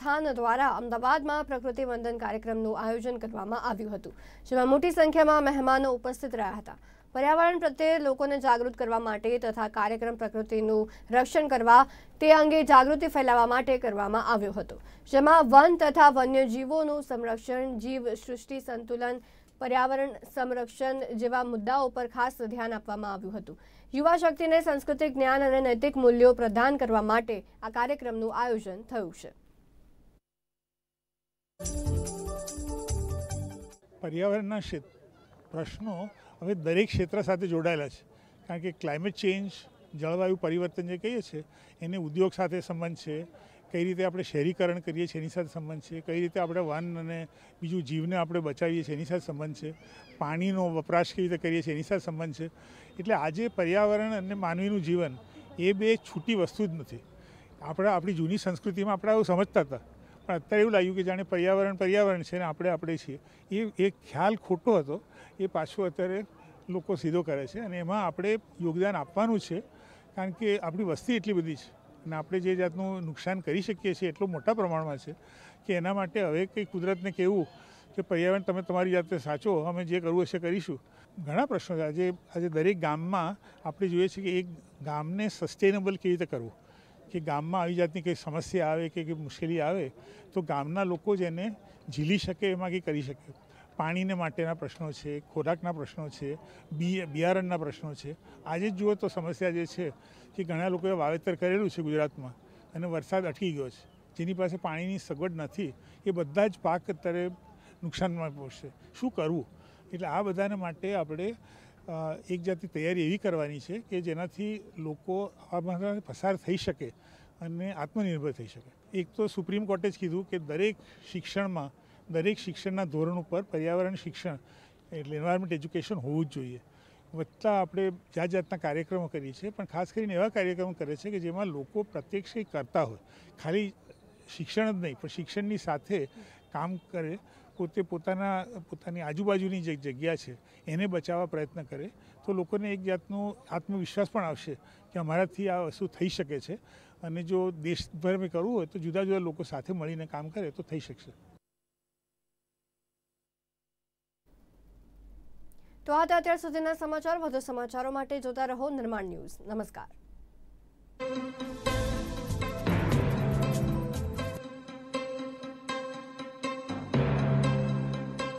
સંસ્થાન દ્વારા અમદાવાદમાં પ્રકૃતિ વંદન કાર્યક્રમનું આયોજન કરવામાં આવ્યું હતું જેમાં મોટી સંખ્યામાં મહેમાનો ઉપસ્થિત રહ્યા હતા પર્યાવરણ પ્રત્યે લોકોને જાગૃત કરવા માટે તથા કાર્યક્રમ પ્રકૃતિનું રક્ષણ કરવા તે અંગે જાગૃતિ ફેલાવવા માટે કરવામાં આવ્યો હતો જેમાં વન તથા વન્યજીવોનું સંરક્ષણ જીવ સૃષ્ટિ સંતુલન પર્યાવરણ સંરક્ષણ જેવા મુદ્દાઓ પર ખાસ ધ્યાન આપવામાં આવ્યું હતું યુવા શક્તિને સાંસ્કૃતિક જ્ઞાન અને નૈતિક મૂલ્યો પ્રદાન કરવા માટે આ કાર્યક્રમનું આયોજન થયું છે પર્યાવરણના પ્રશ્નો હવે દરેક ક્ષેત્ર સાથે જોડાયેલા છે કારણ કે ક્લાઇમેટ ચેન્જ જળવાયુ પરિવર્તન જે કહીએ છીએ એને ઉદ્યોગ સાથે સંબંધ છે કઈ રીતે આપણે શહેરીકરણ કરીએ છીએ એની સાથે સંબંધ છે કઈ રીતે આપણે વન અને બીજું જીવને આપણે બચાવીએ છીએ એની સાથે સંબંધ છે પાણીનો વપરાશ કેવી રીતે કરીએ છીએ એની સાથે સંબંધ છે એટલે આજે પર્યાવરણ અને માનવીનું જીવન એ બે છૂટી વસ્તુ જ નથી આપણે આપણી જૂની સંસ્કૃતિમાં આપણે આવું સમજતા હતા પણ અત્યારે એવું લાગ્યું કે જાણે પર્યાવરણ પર્યાવરણ છે ને આપણે આપણે છીએ એ એક ખ્યાલ ખોટો હતો એ પાછો અત્યારે લોકો સીધો કરે છે અને એમાં આપણે યોગદાન આપવાનું છે કારણ કે આપણી વસ્તી એટલી બધી છે અને આપણે જે જાતનું નુકસાન કરી શકીએ છીએ એટલું મોટા પ્રમાણમાં છે કે એના માટે હવે કંઈ કુદરતને કહેવું કે પર્યાવરણ તમે તમારી જાતે સાચો અમે જે કરવું હશે કરીશું ઘણા પ્રશ્નો છે આજે આજે દરેક ગામમાં આપણે જોઈએ છીએ કે એક ગામને સસ્ટેનેબલ કેવી રીતે કરવું કે ગામમાં આવી જાતની કંઈ સમસ્યા આવે કે કંઈ મુશ્કેલી આવે તો ગામના લોકો જ એને ઝીલી શકે એમાં કંઈ કરી શકે પાણીને માટેના પ્રશ્નો છે ખોરાકના પ્રશ્નો છે બી બિયારણના પ્રશ્નો છે આજે જ જુઓ તો સમસ્યા જે છે કે ઘણા લોકોએ વાવેતર કરેલું છે ગુજરાતમાં અને વરસાદ અટકી ગયો છે જેની પાસે પાણીની સગવડ નથી એ બધા જ પાક અત્યારે નુકસાનમાં પહોંચશે શું કરવું એટલે આ બધાને માટે આપણે એક જાતની તૈયારી એવી કરવાની છે કે જેનાથી લોકો આમાં પસાર થઈ શકે અને આત્મનિર્ભર થઈ શકે એક તો સુપ્રીમ કોર્ટે જ કીધું કે દરેક શિક્ષણમાં દરેક શિક્ષણના ધોરણ ઉપર પર્યાવરણ શિક્ષણ એટલે એન્વાયરમેન્ટ એજ્યુકેશન હોવું જ જોઈએ વત્તા આપણે જાત જાતના કાર્યક્રમો કરીએ છીએ પણ ખાસ કરીને એવા કાર્યક્રમો કરે છે કે જેમાં લોકો પ્રત્યક્ષ કંઈ કરતા હોય ખાલી શિક્ષણ જ નહીં પણ શિક્ષણની સાથે કામ કરે પોતે પોતાના પોતાની આજુબાજુની જે જગ્યા છે એને બચાવવા પ્રયત્ન કરે તો લોકોને એક જાતનો આત્મવિશ્વાસ પણ આવશે કે અમારાથી આ વસ્તુ થઈ શકે છે અને જો દેશભર મેં કરવું હોય તો જુદા જુદા લોકો સાથે મળીને કામ કરે તો થઈ શકશે તો આ અત્યાર સુધીના સમાચાર વધુ સમાચારો માટે જોતા રહો નિર્માણ ન્યૂઝ નમસ્કાર